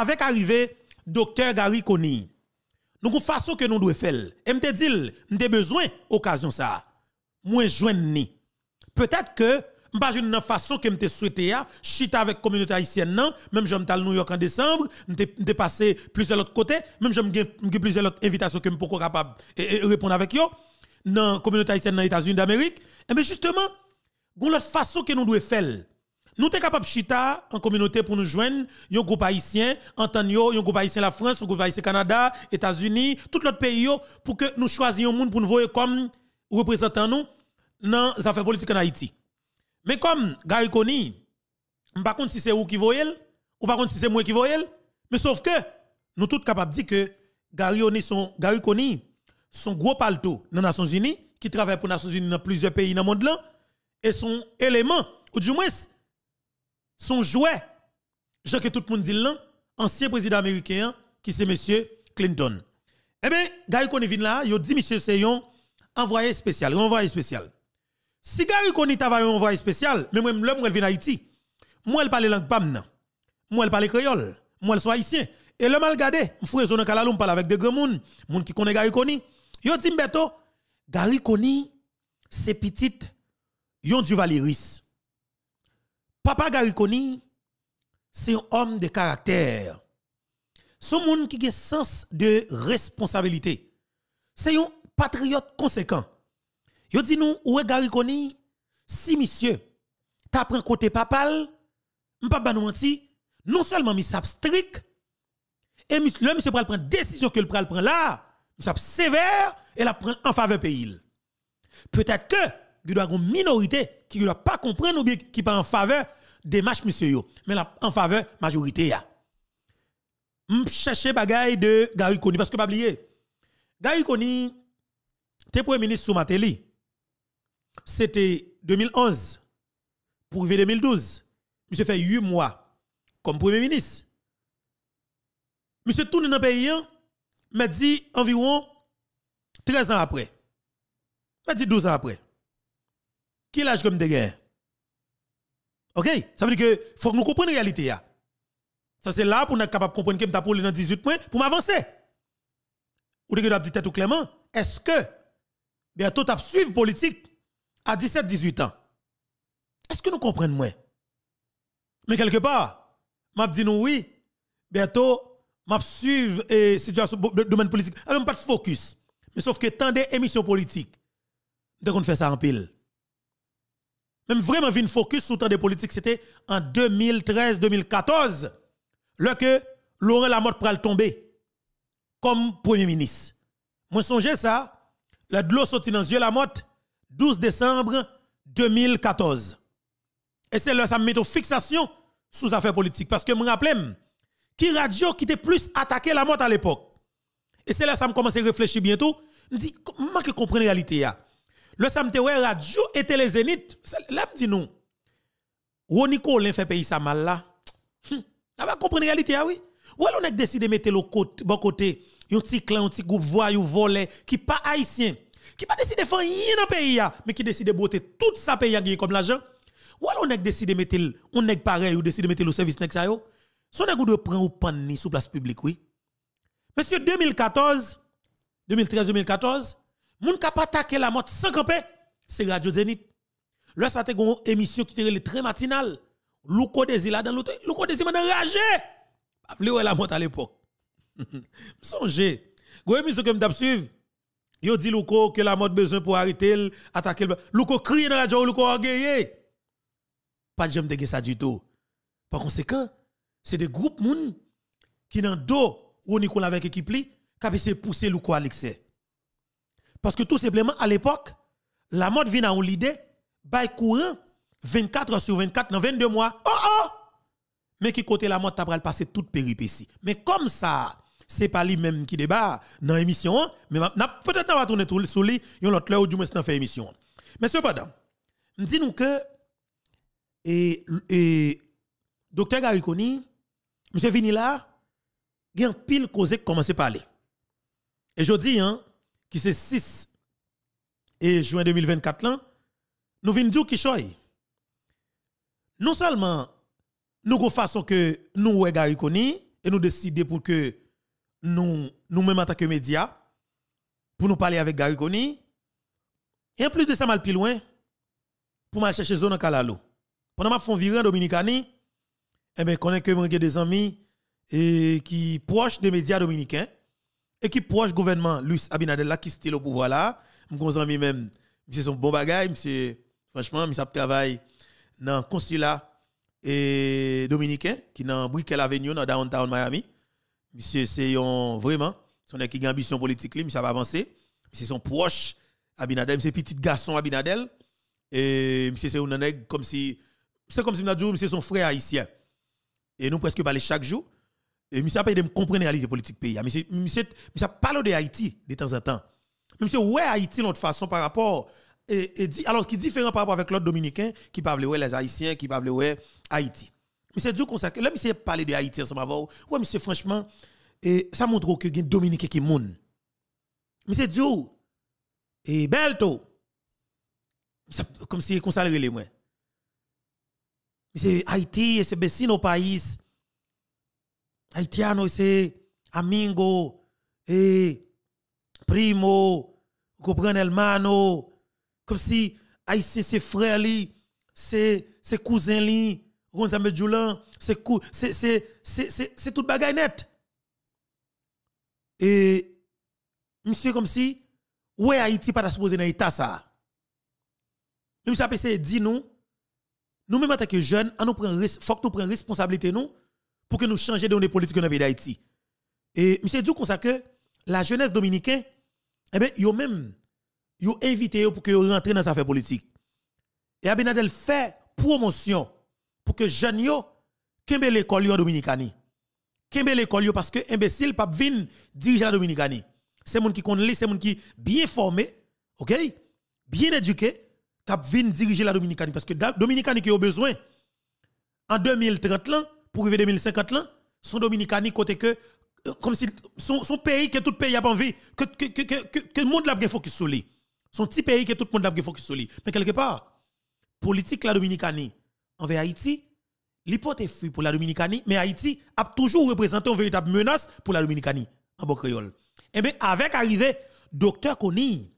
avec arrivé docteur Gary Koni, nous avons façon que nous devons faire. Et me dit, nous besoin occasion ça. Moi joine ni. Peut-être que pas une façon que me souhaité chita avec communauté haïtienne non, même j'aime à New York en décembre, me passé plusieurs l'autre côté, même j'aime plusieurs autres invitations que me pas capable et, répondre avec yo dans communauté haïtienne dans États-Unis d'Amérique. Et bien justement, gon l'autre façon que nous devons faire nous sommes capables de chita en communauté pour nous joindre, un groupe haïtien, Antonio, un groupe haïtien la France, un groupe haïtien Canada, États-Unis, tout autres pays pour que nous choisissions un monde pour nous voir comme représentant nous dans les affaires politiques en Haïti. Mais comme Gary Koni, sais pas si c'est vous qui voyez, ou par si c'est moi qui voyez, mais sauf que nous tous capables de dire que Gary Kony son Gary son gros palto dans les Nations Unies qui travaille pour les Nations Unies dans plusieurs pays dans le monde là et son élément ou du moins son jouet, je que tout le monde dit là, ancien président américain, qui c'est monsieur Clinton. Eh bien, Gary vient là, il dit monsieur c'est un envoyé spécial, envoyé spécial. Si Gary Koni travaille un envoyé spécial, mais moi, l'homme, qui vient Haïti, moi, elle parle langue PAM, moi, elle parle créole, moi, elle soit haïtien. Et le mal gardé, je dans Kalaloum, parle avec des grands moun, moun qui connaît Gary Koni. Yo dit Mbeto, Gary Koni, c'est petit, yon du valiris. Papa Gariconi, c'est un homme de caractère. C'est un monde qui a un sens de responsabilité. C'est un patriote conséquent. Yo dit nous, est Gariconi, si monsieur, t'as pris côté papal, papa nous menti, non seulement mis strict, et le monsieur prend la décision que le pral prend là, il sévère et la prend en faveur pays. Peut-être que il a une minorité qui ne doit pas comprendre ou qui qui pas en faveur des matchs monsieur mais en faveur de la majorité ya. chercher bagaille de Gary Koni parce que pas oublier. Gary Koni était premier ministre sous Mateli. C'était 2011 pour 2012. Monsieur fait 8 mois comme premier ministre. Monsieur tourne dans le pays, hein, mais dit environ 13 ans après. Mais dit 12 ans après. Qui l'âge comme des OK Ça veut dire que faut que nous comprenions la réalité. Ça c'est là pour nous être capable de comprendre que nous pour dans 18 points pour m'avancer. Ou de que dit tout clairement, est-ce que bientôt tu suivre politique à 17-18 ans Est-ce que nous comprenons moins Mais quelque part, je dit nous oui, bientôt m'a suivre et eh, situation domaine politique. Alors pas de focus. Mais sauf que tant d'émissions émissions politiques, dès qu'on fait ça en pile même vraiment vin focus sur le temps des politiques, c'était en 2013-2014, lorsque Laurent Lamotte pral tomber comme Premier ministre. Moi, songez ça, la de sortit dans les yeux Lamotte, 12 décembre 2014. Et c'est là que ça me met en fixation sous affaires politiques. Parce que je me rappelle, qui radio qui était plus attaqué la mort à l'époque. Et c'est là que ça me commence à réfléchir bientôt. Je me dis, comment je comprends la réalité? Le samedi, radio et télé zénith. Là, me dit nous. Ronnie Colin fait payer ça mal là. Vous hum. va ah, bah, comprendre la réalité, ah oui. Ou alors on a décidé de mettre le côté, bon côté, un petit clan, un petit groupe voyou volé, qui pas haïtien, qui pas décidé de faire rien dans le pays, ah, mais qui décide de boter tout sa pays comme l'argent. Ou alors on a décidé de mettre, on a pareil, ou décidé de mettre le service next yo. Son de prendre ou prendre sous place publique, oui. Monsieur 2014, 2013-2014, moun pas attaquer la mort sans camper, c'est Radio Zenit. Là, ça te une émission qui était très matinale. Louko Desi là dans l'autre. Louko Desi m'a enragé. Pas la mort à l'époque. Songez. Gros émission que m'dap suivre. Yo dit Louko que la mort besoin pour arrêter, attaquer. Louko crie dans la radio, Louko orgueillé. Pas de de ça du tout. Par conséquent, c'est des groupes moun qui dans dos ou Nicolas avec équipe li, qui pousser Louko à l'excès. Parce que tout simplement, à l'époque, la mode vient à une l'idée, bail courant, 24 heures sur 24, dans 22 mois. Oh oh! Mais qui côté la mode, t'as passer toute péripétie. Mais comme ça, c'est pas lui-même qui débat dans l'émission, mais peut-être on va tourner tout sur lui, il y a l'autre ou du moins fait l'émission. Mais cependant, dis-nous que, et, et docteur Gariconi, monsieur Vinila, il y a un pile causé qui commence à parler. Et je dis, hein, qui c'est 6 et juin 2024 là, nous venons dire qui choy. Non seulement nous faisons que nous ouais Gary et nous décidons pour que nous nous mêmes en tant que médias pour nous parler avec Gary et en plus de ça mal plus loin pour nous chercher zone en Kalalo. Pendant m'a font virer dominicani, eh ben connaît que des amis et eh, qui proches des médias dominicains équipe proche gouvernement, Luis Abinadel, là, qui est au pouvoir là, je ami même, monsieur son bon bagage, monsieur, franchement, monsieur travaille dans le consulat et dominicain, qui est dans Brickell Avenue, dans downtown Miami. Monsieur, c'est vraiment, son équipe ambition politique, ça va avancer. Monsieur son proche, Abinadel, monsieur petit garçon Abinadel, et monsieur c'est un comme si, c'est comme si monsieur son frère haïtien. Et nous presque parler chaque jour. Et monsieur a pas de comprendre la réalité politique pays. Ah, monsieur, monsieur, monsieur parle de Haïti de temps en temps. Monsieur, ouais, Haïti, notre façon par rapport. Et, dit, alors, qui est différent par rapport avec l'autre Dominicain qui parle ouais, les Haïtiens, qui parle ouais, Haïti. Monsieur dit qu'on que là, monsieur parle de Haïti ensemble avant. Ouais, monsieur, franchement, et, ça montre que y a qui moun. Monsieur dit, et Belto, comme si on les moins. Monsieur, Haïti, c'est notre pays haïtiano, c'est Amingo, et eh, Primo, vous comprenez, Elmano. Comme si Haïtien, c'est frère, c'est cousin, c'est tout bagaille net. Et monsieur, comme si, ouais, Haïti pas supposé dans l'état ça. Même si ça dit nous, nous même en tant que jeunes, il faut que nous prenions responsabilité nous pour que nous changions de politique dans le pays d'Haïti. Et monsieur dit comme que la jeunesse dominicaine, eh bien, yo même, yo invité pour que rentre dans sa affaires politique. Et Abinadel fait promotion pour que jeunes yo, kembe l'école yo en Dominicani. Kembe l'école yo parce que imbécile pas vin diriger la Dominicani. C'est moun qui li, c'est moun qui bien formé, OK? Bien éduqué, qui vin diriger la Dominicani parce que Dominicani qui a besoin en 2030 là, pour arriver 2050 là, son Dominicani côté que euh, comme si son, son, pays que tout pays a pas envie que que que que, le monde l'a focus sur lui. Son petit pays que tout le monde l'a focus sur lui. Mais quelque part, politique la Dominicani envers Haïti, l'hypothèse fuit pour la Dominicani, mais Haïti a toujours représenté une véritable menace pour la Dominicani en bon créole. Eh bien, avec arrivé docteur Koni,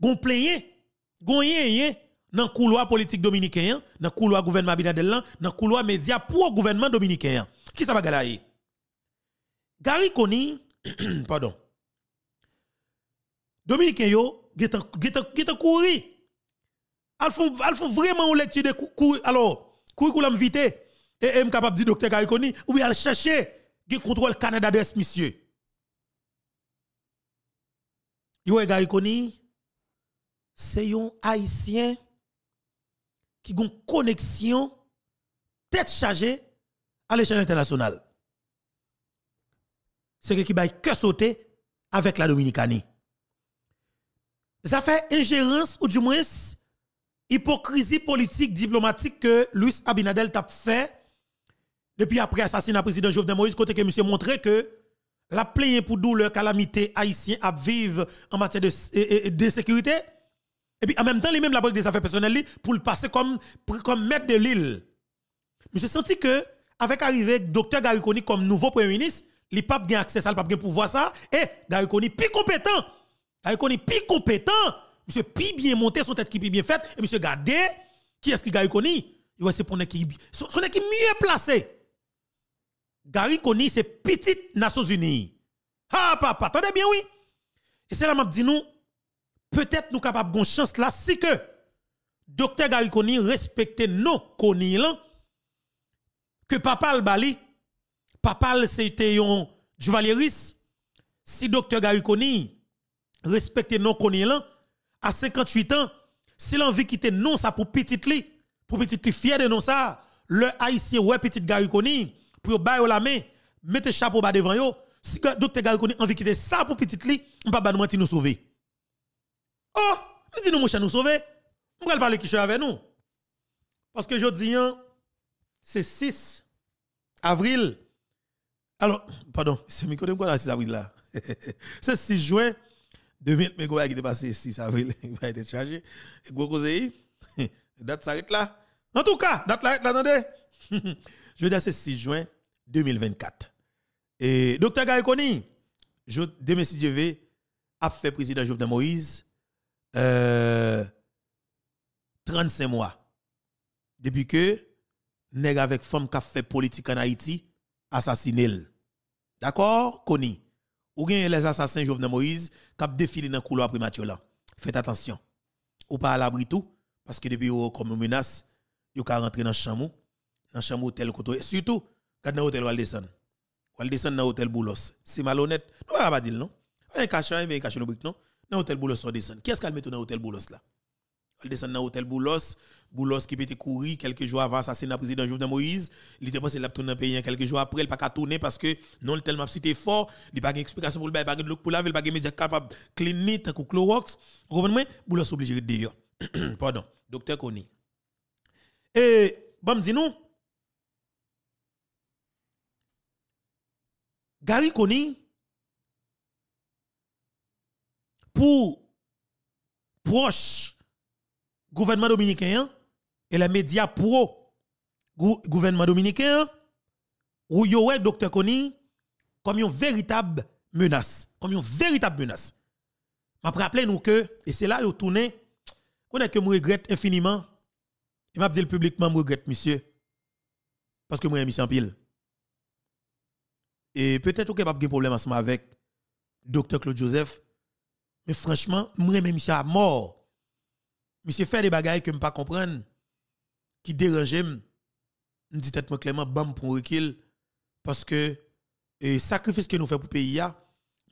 gon plein gon dans le couloir politique dominicain, dans le couloir gouvernement Abinadel, dans le couloir média pour le gouvernement dominicain. Qui ça va galayer? Gary Koni, pardon, Dominicain yo, getan kouri. Al font vraiment ou lecture de courir. Alors, courir coulam invité Et est capable de dire docteur Gary Koni, ou bien al chercher, qui contrôle Canada des monsieur. Yo eh, Gary Koni, c'est un haïtien qui ont une connexion tête chargée à l'échelle internationale. C'est qui va que sauter avec la Dominicanie. Ça fait ingérence ou du moins hypocrisie politique, diplomatique que Luis Abinadel t'a fait depuis après l'assassinat président Jovenel Moïse, côté que monsieur montré que la plainte pour douleur, calamité haïtien à vivre en matière de sécurité, et puis en même temps, lui-même, la banque des affaires personnelles, pour le passer comme, comme maître de l'île. Je senti que, avec l'arrivée docteur Gary comme nouveau premier ministre, les papes pas accès à ça, pouvoir ça. Et Gary plus compétent. Gary plus compétent. Monsieur, plus bien monté, son tête qui est bien faite. Et monsieur, gardez, qui est-ce qui Gary va c'est pour qui est mieux placé. Gary c'est petite Nations Unies. Ah, papa, attendez bien, oui. Et c'est là que je nous peut-être nous capables de chance là si que docteur Gariconi respecte nos Koni que papa le bali papa c'était un duvalieris si docteur Gariconi respecte nos Koni à 58 ans s'il a envie quitter non ça pour petite li pour petite li fier de non ça le haïtien ouais petite Gariconi pour bailler la main mettez chapeau bas devant yo si docteur Gariconi envie quitter ça pour petite li on pas nous sauver Oh, il dit nous, mon cher, nous sauver. On va parler qui suis avec nous. Parce que je dis, hein, c'est 6 avril. Alors, pardon, c'est micro de quoi là, 6 avril là? c'est 6 juin 2000, mais quoi qui est passé 6 avril, il va être chargé. Et quoi la date s'arrête là. En tout cas, date s'arrête là, attendez. je veux dire, c'est 6 juin 2024. Et docteur Gaïkoni, je, demain si je veut, a fait président Jovenel Moïse 35 euh, mois depuis que nèg avec femme qui fait politique en Haïti assassiné. D'accord, Connie. Ou bien les assassins Jovenel Moïse qui défilé dans le couloir primature. là. Faites attention. Ou pas à l'abri tout parce que depuis ou comme menace, vous ka rentrer dans chambre, dans chambre hôtel côté surtout quand dans hôtel Waldesan. Waldesan Wal un dans hôtel Boulos. C'est malhonnête. ne va pas dire non. Un cachet mais cachet le non dans l'hôtel Boulos, on descend. quest ce qu'elle met dans l'hôtel Boulos là Elle descend dans l'hôtel Boulos. Boulos qui était courir quelques jours avant l'assassinat président Jovenel Moïse. Il était pensé qu'il tourner dans le pays quelques jours après. Il n'a pas tourner parce que non, tellement cité fort. Il n'a pas d'explication pour le bail, il n'a pas de pour la ville, il n'a pas de capable capables de cleaner, tant que Clorox. Vous comprenez Boulos obligé de dire. Pardon, docteur Kony. Et, bon, dis-nous. Gary Koni, pour proche gouvernement dominicain et les médias pro gouvernement dominicain où wè docteur Kony comme une véritable menace comme une véritable menace Je rappelé nous que et c'est là yo tourné on est que me regrette infiniment et m'a dit publiquement me regrette monsieur parce que moi suis en pile et peut-être que pas de problème avec docteur Claude Joseph mais franchement, moi même ça ah, à mort. Monsieur fait des bagailles que je ne pas comprendre qui dérangeaient. Je dis tête clairement bam pour recul parce que le sacrifice que nous faisons pour le pays a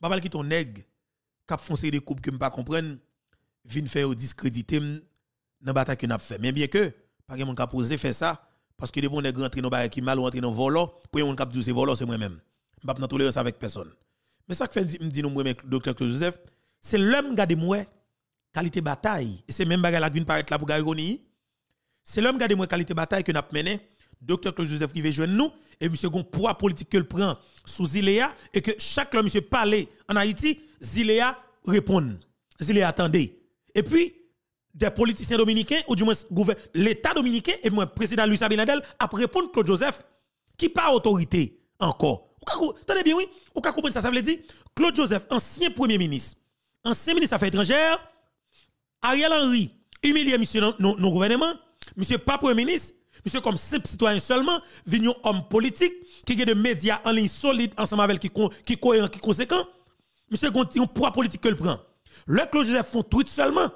pas qui ton qui cap foncer des coupes que comprends pas comprendre vinn faire discréditer dans bataille que n'a fait mais bien que pas quelqu'un qui poser faire ça parce que les bons rentre rentrer dans bail qui mal ou dans volant pour on cap dire c'est volant c'est moi même pas dans tolérance avec personne mais ça que fait me dit nous docteur Joseph c'est l'homme garde moi qualité bataille et c'est même bagarre la vient paraître là pour ironie. c'est l'homme garde moi qualité bataille que avons mené docteur Claude Joseph qui veut joindre nous et monsieur gon poids politique que le prend sous Zilea et que chaque homme monsieur parle en Haïti Zilea répond Zilea attendait. et puis des politiciens dominicains ou du moins l'État dominicain et le président Luis Abinadel a répondre Claude Joseph qui pas autorité encore. Tenez bien oui, ou comprendre ça ça veut dire Claude Joseph ancien premier ministre ancien ministre des Affaires étrangère, Ariel Henry, humilié monsieur nos non, monsieur pas premier ministre, monsieur comme simple citoyen seulement, vignon homme politique, qui a des médias en ligne solide ensemble avec qui, qui cohérent, qui conséquent, monsieur qui un poids politique que le prend. Le Claude Joseph font tweet seulement,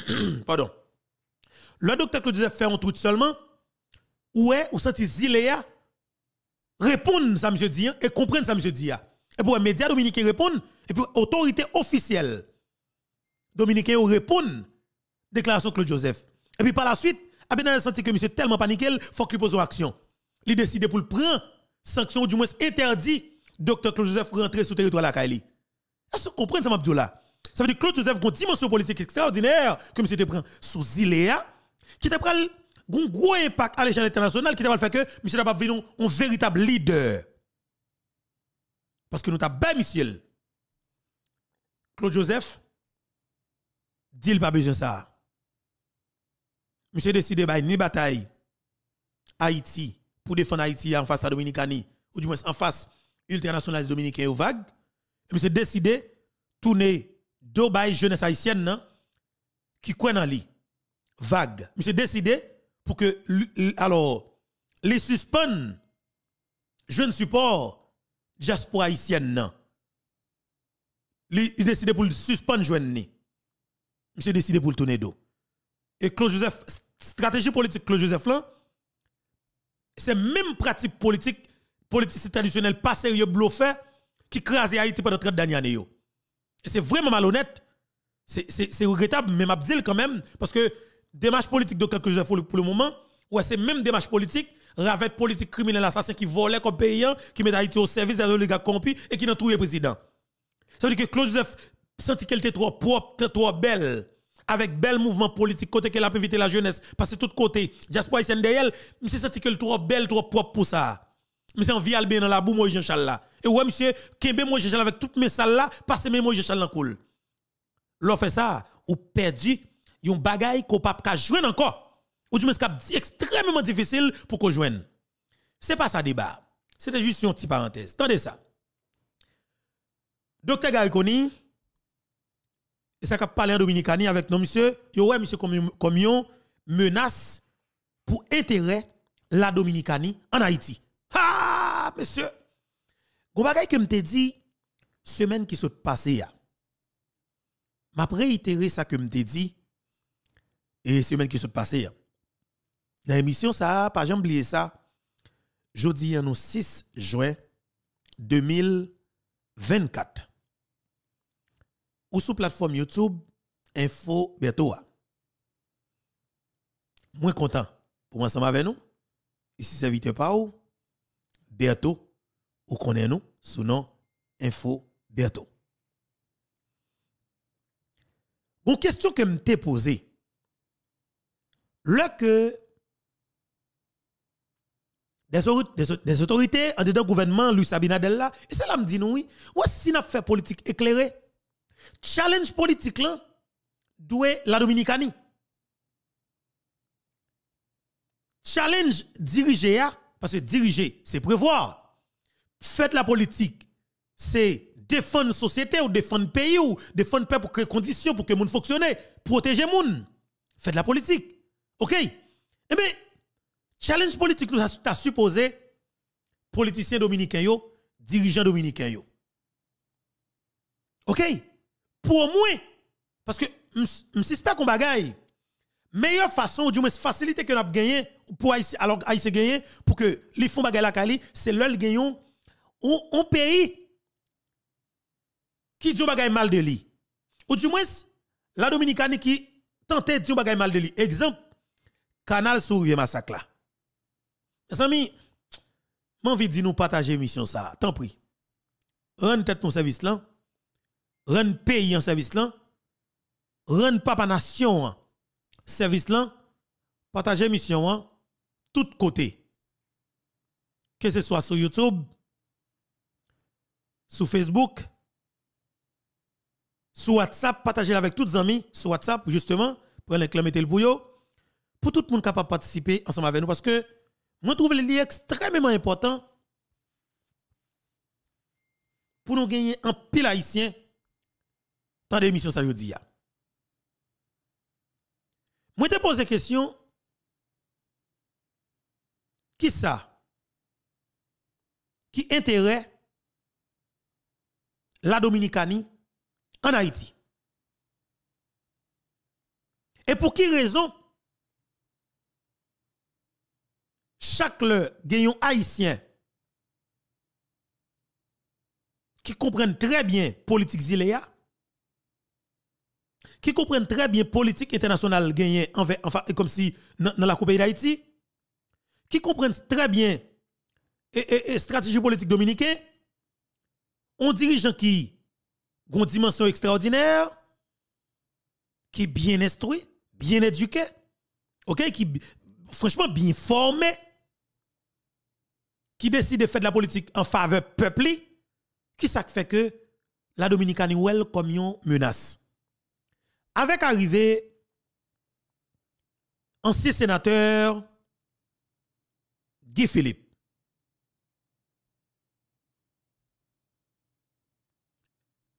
pardon, le docteur Claude Joseph fait un tweet seulement, est, ou senti ziléa, répondre ça monsieur dit, et comprendre ça monsieur dit. Et pour les médias dominicains répondent, et puis autorité officielle Dominicain répond déclaration Claude Joseph. Et puis par la suite, a senti que monsieur tellement paniqué, il faut qu'il pose une action. Il décide pour le prendre sanction ou du moins interdit docteur Claude Joseph rentrer sur le territoire de la Kaili. Est-ce que vous comprenez ça, là. Ça veut dire que Claude Joseph a une dimension politique extraordinaire que M. te prend sous Zilea qui t'a pris un gros impact à l'échelle internationale, qui t'a fait que monsieur n'a pas un, un véritable leader. Parce que nous t'a bien, monsieur. Claude Joseph, n'a pas besoin ça. Monsieur décidé de ni bataille Haïti pour défendre Haïti en face à Dominicani ou du moins en face international dominicain au vague. Monsieur décidé tourner deux jeunesse haïtienne hein, qui en dans lui vague. Monsieur décidé pour que alors les suspend jeune support diaspora haïtienne. Hein. Il décidé pour le suspendre jeune suis décidé pour le tourner d'eau. Et Claude Joseph, stratégie politique Claude Joseph là, c'est même pratique politique, politique traditionnelle, pas sérieux, bluffé, qui crase Haïti pendant 30 dernières années. Et c'est vraiment malhonnête. C'est regrettable, mais Mabdil quand même, parce que démarche politique de Claude Joseph pour le moment, ouais, c'est même démarche politique, ravette politique criminelle, assassin qui volait comme paysan, qui met Haïti au service des oligarques corrompus et qui n'a trouvé président. Ça veut dire que Claude Joseph senti qu'elle était trop propre, trop belle, avec bel mouvement politique, côté qu'elle a éviter la jeunesse, parce que tout côté, Jasper et derrière, monsieur senti qu'elle trop belle, trop propre pour ça. Monsieur envie qu'elle dans la boue, moi, Jean pour là. Et ouais, monsieur, qu'elle moi, Jean Charles avec toutes mes salles là, parce que moi, Jean Charles en cool. L'offre fait ça, ou perdu, yon bagay qu'on pas ka joindre encore. Ou du moins, c'est extrêmement difficile pour qu'on Ce C'est pas ça débat. C'était juste une petite parenthèse. Tendez ça. Docteur Gariconi, ça qu'a parlé en Dominicani avec nos monsieur, yo ouais monsieur comme menace pour intérêt la Dominicanie en Haïti. Ah monsieur. Gros bagay que m'te dit semaine qui s'est passée ya. M'a réitéré ça que m'te dit et semaine qui s'est passée Dans l'émission ça, pas jamais oublié ça. Jeudi nous 6 juin 2024 ou sous plateforme YouTube, info je suis content pour ensemble avec nous. Ici, pas Pau, Berto, ou connaît nous sous nom Info Berto. bon question que je t'ai posée. que des, autorités en dedans gouvernement, Louis Sabinadella, et cela là me dit nous, oui, ou si n'a fait politique éclairée, Challenge politique là, la Dominicanie. Challenge dirigé parce que diriger, c'est prévoir. Faites la politique, c'est défendre société ou défendre pays ou défendre peuple pour que conditions pour que monde fonctionne, protéger monde. Faites la politique. OK Eh bien, challenge politique nous a supposé politiciens dominicains yo, dirigeants dominicains OK pour moi, parce que je suspecte qu'on bagaille, meilleure façon, ou du moins facilité que nous avons gagné, pour Haïti, alors Haïti gagné, pour que les fonds bagaille la Cali, c'est l'ol gagnons un pays qui dit bagaille mal de lui. Ou du moins, la Dominicaine qui tente de bagaille mal de lui. Exemple, Canal Sourire Massacre là. Mes amis, j'ai envie de nous partager mission ça. Tant pis. Rendre tête un service là rendre pays en service là, rendre papa nation en service là, partager mission en tout côté. Que ce soit sur YouTube, sur Facebook, sur WhatsApp, partagez avec tous les amis sur WhatsApp justement pour les le pour tout le monde capable de participer ensemble avec nous parce que nous trouve le lien extrêmement important pour nous gagner un pile haïtien de émission ça je dis. Moi te pose question qui ça qui intéresse la Dominicanie en Haïti. Et pour qui raison chaque le gagnant haïtien qui comprennent très bien politique ziléa qui comprennent très bien politique internationale gagnée envers, comme si dans la Coupe d'Haïti, qui comprennent très bien et, stratégie politique dominicaine, on dirigeant qui ont une dimension extraordinaire, qui sont bien instruits, bien éduqués, ok, qui franchement bien formés, qui décident de faire de la politique en faveur peuple, qui ça fait que la Dominicanie est comme une menace. Avec arrivé ancien sénateur Guy Philippe.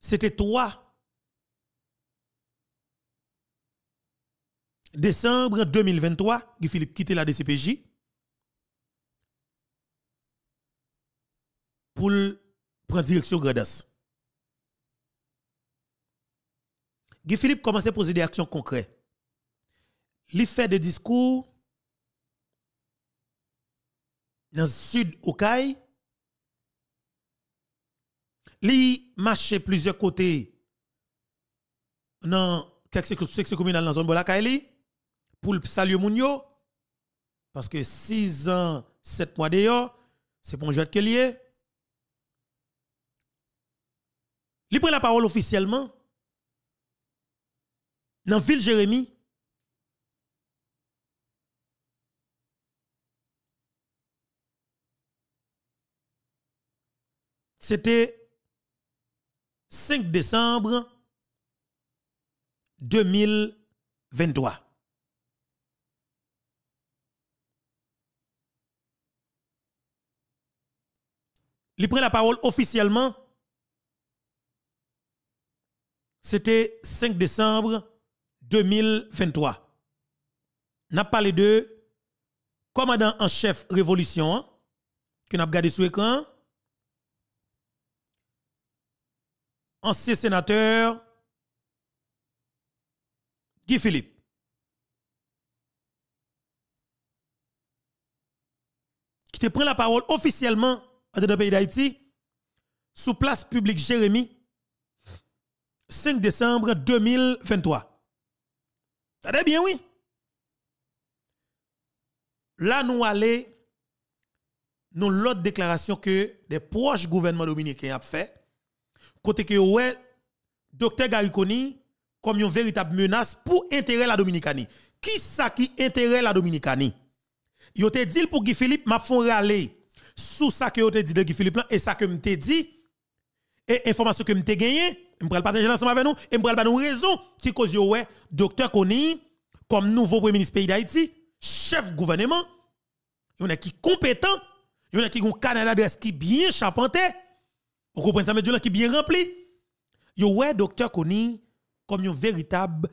C'était toi. Décembre 2023, Guy Philippe quittait la DCPJ pour prendre direction Gradas. Guy Philippe commence à poser des actions concrètes. Il fait des discours dans le sud au Caï. Il marche plusieurs côtés dans quelques sections communales dans le zone de la pour saluer Mounio. Parce que 6 ans, 7 mois d'ailleurs, c'est pour un jeu de Il prend la parole officiellement dans ville Jérémy, c'était 5 décembre 2023. Il prend la parole officiellement. C'était 5 décembre 2023. N'a les de commandant en chef révolution hein, que n'a regardé sur l'écran. Ancien sénateur Guy Philippe. Qui te prend la parole officiellement à pays d'Haïti sous place publique Jérémy 5 décembre 2023 de bien, oui. Là, nous allons, nous l'autre déclaration que des proches gouvernement dominicains a fait. Côté que, ouais, docteur Gariconi, comme une véritable menace pour intérêt la Dominicanie. Qui ça qui intérêt la Dominicanie? Yo te dit pour Guy Philippe, m'a fait râler sous ça que yo te dit de Guy Philippe et ça que m'te dit, et information que m'te gagné, je vais partager ensemble avec nous et je vais nous raison qui cause docteur Kony comme nouveau premier ministre pays d'Haïti, chef gouvernement, il y qui compétent, il y qui ont un canal d'adresse qui bien charpenté, vous comprenez ça mais Dieu qui bien rempli. Yo ouais docteur Kony comme une véritable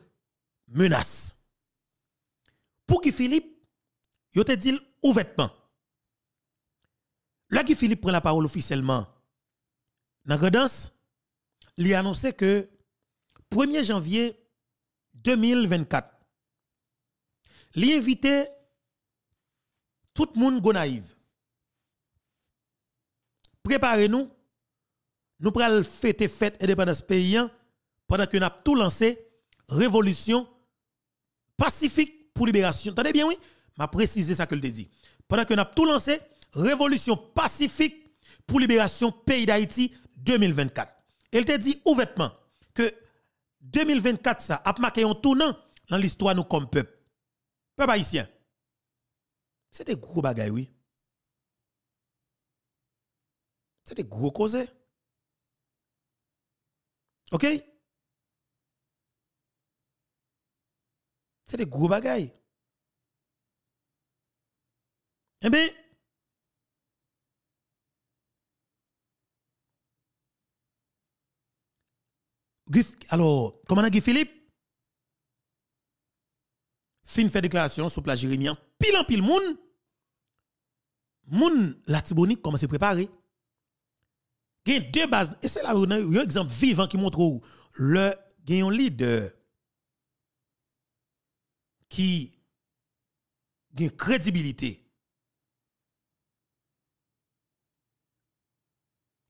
menace. Pour qui Philippe, Il te dit ouvertement. Là qui Philippe prend la parole officiellement. Dans la danse, il a annoncé que 1er janvier 2024, il invité tout le monde go naïve. Préparez-nous, nous prenons fêter fête indépendance paysan pendant que nous avons tout lancé, révolution pacifique pour libération. Attendez bien, oui, m'a précisé ça que je dit. Pendant que nous avons tout lancé, révolution pacifique pour libération pays d'Haïti 2024. Elle te dit ouvertement que 2024 ça a marqué un tournant dans l'histoire nous comme peuple. Peuple haïtien. C'est des gros bagailles, oui. C'est des gros causes. OK C'est des gros bagailles. Eh bien, alors, comment on a dit Philippe? Fin fait déclaration sur la Jérémie, pile en pile moun. la Tibonique commence à préparer. Il y a deux bases. Et c'est là où un exemple vivant qui montre où le un leader qui a une crédibilité.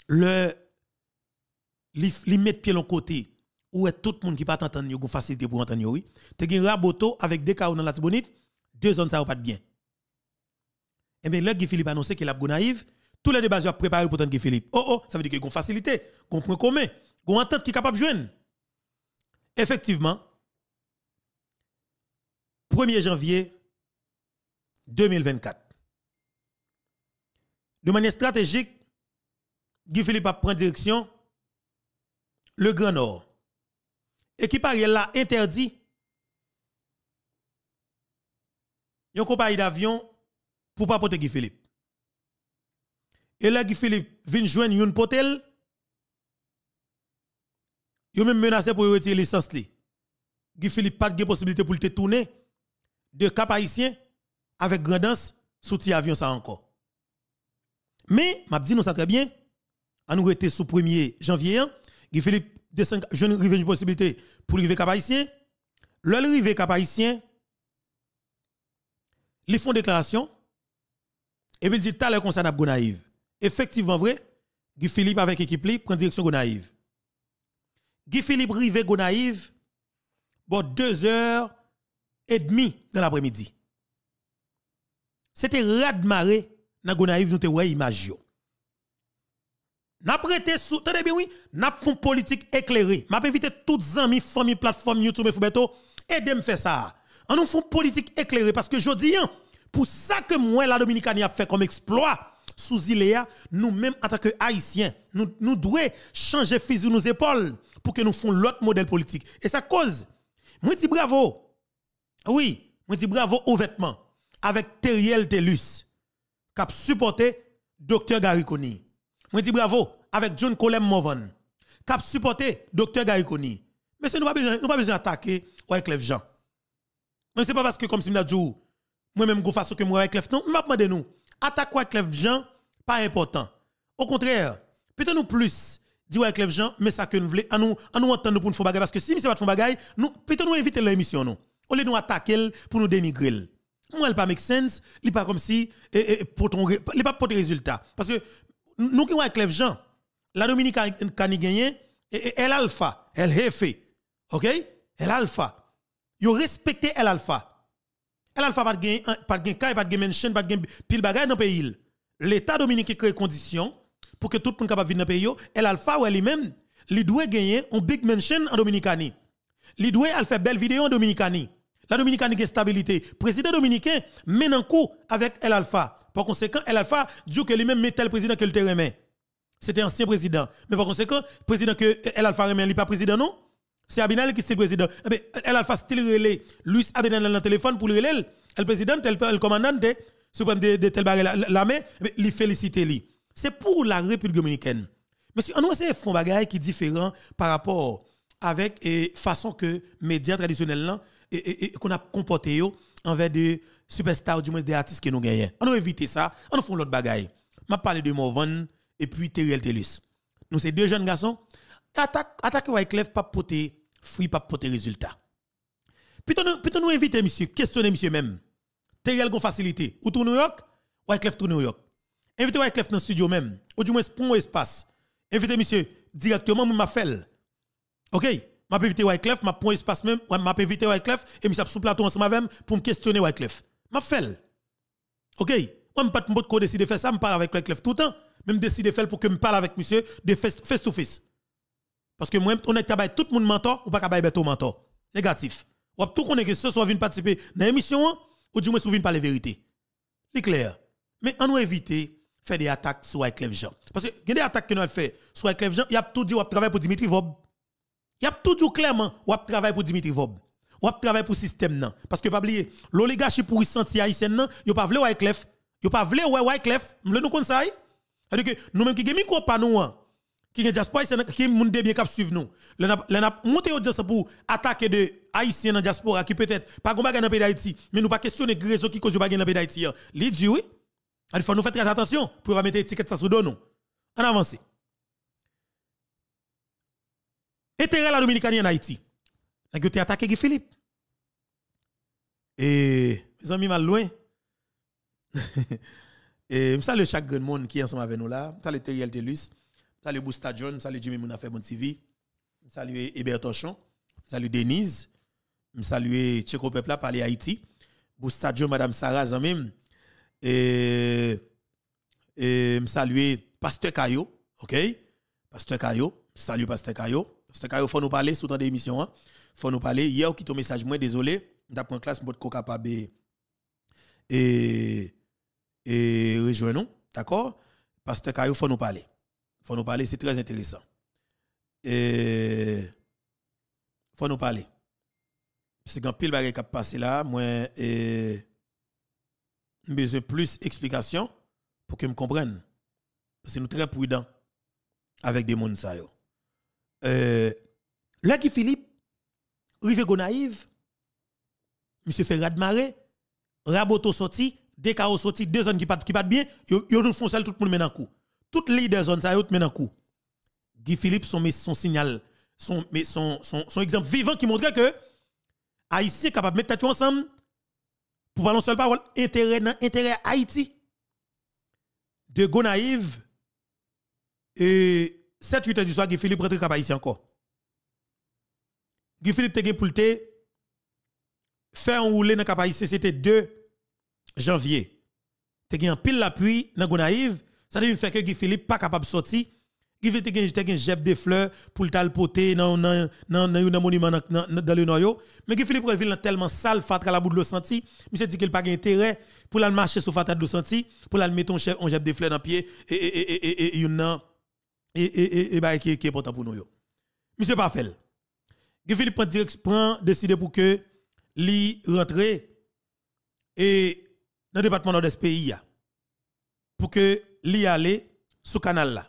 Le li, met mettre pied en côté où est tout le monde qui pas t'entendre yo gon facilité pour entendre oui te un raboto avec des cas dans la tibonite deux zones ça pas bien et eh bien là Philippe annoncé qu'il a go naïve tous les débats ont préparé pour Guy Philippe oh oh ça veut dire que gon facilité gon point commun gon entente qui capable jouer effectivement 1er janvier 2024 de manière stratégique Guy Philippe a pris direction le Grand Nord. et qui Ariel là interdit. Yon compagnie d'avion pour pas porter Guy Philippe. Et là, Guy Philippe vient jouer yon potel. Yon même menacé pour retirer licence li. Guy Philippe pas de possibilité pour le tourner de Cap Haïtien avec grandance sous avion ça encore. Mais m'a dit nous ça très bien. à nous était sous 1er janvier hein. Guy Philippe descend pas rive une possibilité pour les cap haïtien. Le rive cap haïtien ils font déclaration et puis ils disent ça à Gonaïve. Effectivement vrai, Guy Philippe avec équipe li prend direction Gonaïve. Guy Philippe rive Gonaïve bon deux heures et demie dans l'après-midi. C'était Radmaré marée dans Gonaïve nous te voyons image N'a prêté sous, tenez bien oui, n'a politique éclairée. M'a invité toutes amis, famille, plateforme YouTube et Foubeto, aidez fait faire ça. On nous une politique éclairée parce que je dis, hein, pour ça que moi, la Dominicanie a fait comme exploit sous Iléa, nous même en tant Haïtiens, nous, devons changer ou nos épaules pour que nous fassions l'autre modèle politique. Et ça cause, moi dis bravo. Oui, moi dis bravo au vêtement avec Teriel Telus, qui a supporté Dr. Gariconi. Moi dis bravo avec John Colem Movan, qui a supporté Dr. Gariconi. Mais c'est... nous pas besoin, nous pas besoin d'attaquer... avec les gens. Mais c'est pas parce que comme si m'a dit moi-même go façon que moi avec les non, m'a demandé nous. Attaque avec les gens pas important. Au contraire, peut-être nous plus dire avec les gens mais ça que nous voulons à nous à nous entendre pour nous faire choses... parce que si nous pas faire bagaille, nous peut-être nous éviter l'émission nous. Au lieu de nous attaquer pour nous dénigrer moi elle pas make sense il pas comme si et, et e, pour ton il pas pour tes résultats parce que nous qui avec Clef Jean, la Dominique et elle alpha, elle hefe. OK? Elle alpha. Yo respecté elle alpha. Elle alpha pas de pas de caille, pas de mention, pas de pile bagaille dans le pays. L'état Dominique crée conditions pour que tout le monde capable vivre dans le pays. Elle alpha ou elle même, il doit gagner un big mention en Dominicanie. Lui doit faire belle vidéo en Dominicanie la Dominicaine qui stabilité. Président dominicain, mène un coup avec El Alpha. Par conséquent, El Alpha dit que lui-même met tel président que le terrain C'était ancien président. Mais par conséquent, président que El Alpha remet, il n'est pas président, non? C'est Abinal qui est président. Eh bien, El Alpha, c'est lui relais. Luis Abinal dans le téléphone pour le relais. Le président, le commandant, de, de, de tel barré la eh ben, il félicite lui. C'est pour la République dominicaine. Monsieur, on a font qui est différent par rapport avec la eh, façon que les médias traditionnels et, qu'on a comporté envers des superstars, du moins des artistes qui nous gagnons. On a évité ça, on a fait l'autre bagaille. Je parle de Morvan et puis Terrell Tellus. Nous, c'est deux jeunes garçons. Attaque, attaque Wyclef, pas poté, fruit, pas poté résultat. Plutôt nous, nous monsieur, questionner, monsieur même. Terrell, gon facilité. Ou tout New York, Wyclef, tout New York. Invitez Wyclef dans le studio même, ou du moins, pour un espace. Invitez, monsieur, directement, m'a fait. OK? m'a évité Wyclef, m'a point espace même, m'a éviter Wyclef et me sous plateau ensemble avec pour me questionner Wyclef. M'a fait. OK, moi pas de mot décider de faire ça, me parle avec Wyclef tout le temps, même décider de faire pour que me parle avec monsieur de face to face. Parce que moi on est capable tout le monde mentor ou pas capable de mentor. Négatif. Ou tout connaît que ce soit venir participer dans l'émission ou du moins souvenir pas la vérité. C'est clair. Mais on va éviter faire des attaques sur Wyclef Jean. Parce que les attaques que nous fait sur Wyclef Jean, il y a tout dit ou travaille pour Dimitri Vob y a toujours clairement ou travail pour Dimitri Vob. Ou travail pour système nan. Parce que pas oublier, l'oligarchie pour senti haïtien nan, yo pas vle ou Wyclef. Yo pas vle ou Wyclef. M'le nous conseil. C'est-à-dire que nous même qui gemi quoi pas nous hein, qui est diaspora haïtienne qui des bien qui suivre nous. L'on a monté audience pour attaquer de haïtiens dans diaspora qui peut-être pas gon dans pays d'Haïti, mais nous pas questionner réseau qui cause bagarre dans pays d'Haïti. Hein. Li dit oui. Il faut nous faire très attention pour pas mettre étiquette ça sous nous. En avance. Intérêt la Dominicanie en Haïti. La yo attaqué Guy Philippe. Et mes amis mal loin. et salut salue chaque grand monde qui est ensemble avec nous là. Salut salue Teriel Telus, Salut salue Bousta John, Salut salue Jimmy Mounafé Bon TV. Salut salue Hébert Tochon, salue Denise, Je salue Tcheko Pepla parler Haïti. Bousta John madame Sarah Zamim et et salue Pasteur Caillot, OK? Pasteur Caillot, salut Pasteur Caillot. C'est quand il faut nous parler sous temps d'émission. Il hein? faut nous parler. Hier, qui ton message, moi, désolé, d'après classe, pas capable et, et nous. D'accord Parce que il faut nous parler. Il faut nous parler, c'est très intéressant. Et faut nous parler. Parce que quand pile bagay qui passé là, moi, j'ai besoin plus d'explications pour que me comprennent. Parce que nous sommes très prudents avec des monde ça. Euh, le qui Philippe, Rive Gonaïve, monsieur Ferrad Marais, Raboto sorti, Dekao sorti, deux zones qui pas qui pas bien, yo yo foncel tout le monde un coup. Tout leader zone ça yo un coup. Guy Philippe son son signal, son son, son, exemple vivant qui montre que Haïti est capable de mettre tête ensemble pour parler seul parole intérêt dans intérêt Haïti. De Gonaïve et 7-8 heures du soir, Guy Philippe rentre capable ici encore. Guy Philippe te pour fait faire rouler dans cap c'était 2 janvier. Te en pile l'appui dans Gonaïve, ça veut dire que Guy Philippe pas capable de sortir. Guy Philippe te gen, te de fleurs pour le talpoter dans dans dans monument dans le noyau, mais Guy Philippe Reville tellement sale fatra la bout de l'eau senti, monsieur dit qu'il pas intérêt pour aller marcher sur fatra de l'eau senti, pour aller mettre un jet de fleurs dans pied et et et et, et, et, et, bah, qui, qui est important pour nous. Yo. Monsieur Pafel, Guy Philippe prend décidé pour que li rentre et dans le département de ce pays pour que lui aller sous canal là.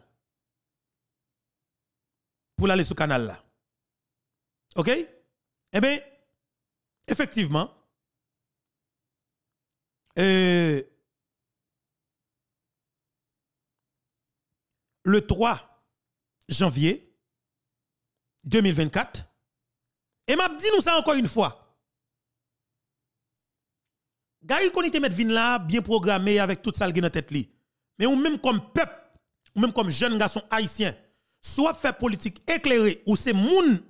Pour aller sous canal là. OK Eh bien, effectivement, euh, le 3 janvier 2024. Et m'a dit nous ça encore une fois. Gary te mette vin là bien programmé avec tout ça dans tête li. Mais ou même comme peuple, ou même comme jeune garçon haïtien, soit faire politique éclairée ou c'est moun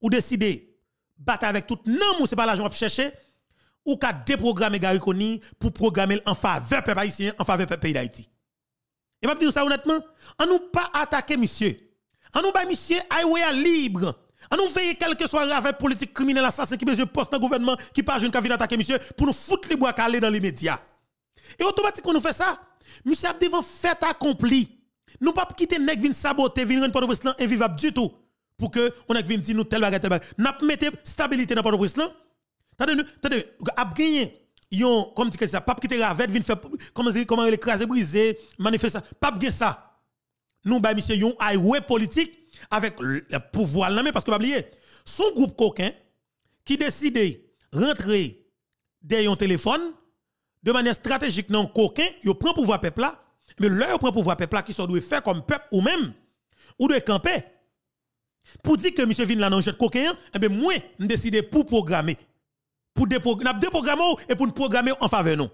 ou décider battre avec tout non ou c'est pas l'argent chercher ou qu'à déprogrammer Gary Koni pour programmer en faveur peuple haïtien, en faveur peuple pays d'Haïti. Et m'a dit ça honnêtement, on nous pas attaquer monsieur. On nous monsieur highway libre. On nous veille quel que soit avec politique criminelle assassin qui besoin poste dans gouvernement qui parle jeune qui attaquer monsieur pour nous foutre les bois calés dans les médias. Et automatiquement nous fait ça. Monsieur a devant fait accompli. Nous pas quitter nèg vinn saboter vinn rendre port au invivable du tout pour que on a dire nous tel bagage, tel bagage. N'a mette stabilité dans le port de prince nous, Attendez, de. a gagné yon comme dit ça, pas quitter ravette vinn faire comment comment écraser briser manifester. Pas gen ça nous bah monsieur yon politique avec le pouvoir parce que pas oublier son groupe coquin qui décide rentrer dans le téléphone de manière stratégique non coquin il prend pouvoir peuple là mais leur prend pouvoir peuple qui sont doit faire comme peuple ou même ou de camper pour dire que monsieur vin là non jette coquin et eh ben moi décidé pour programmer pour déprogrammer et pour programmer en faveur nous